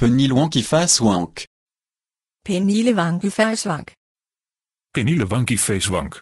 Penil wanky face wank. Penil wanky face wank. wanky face wank.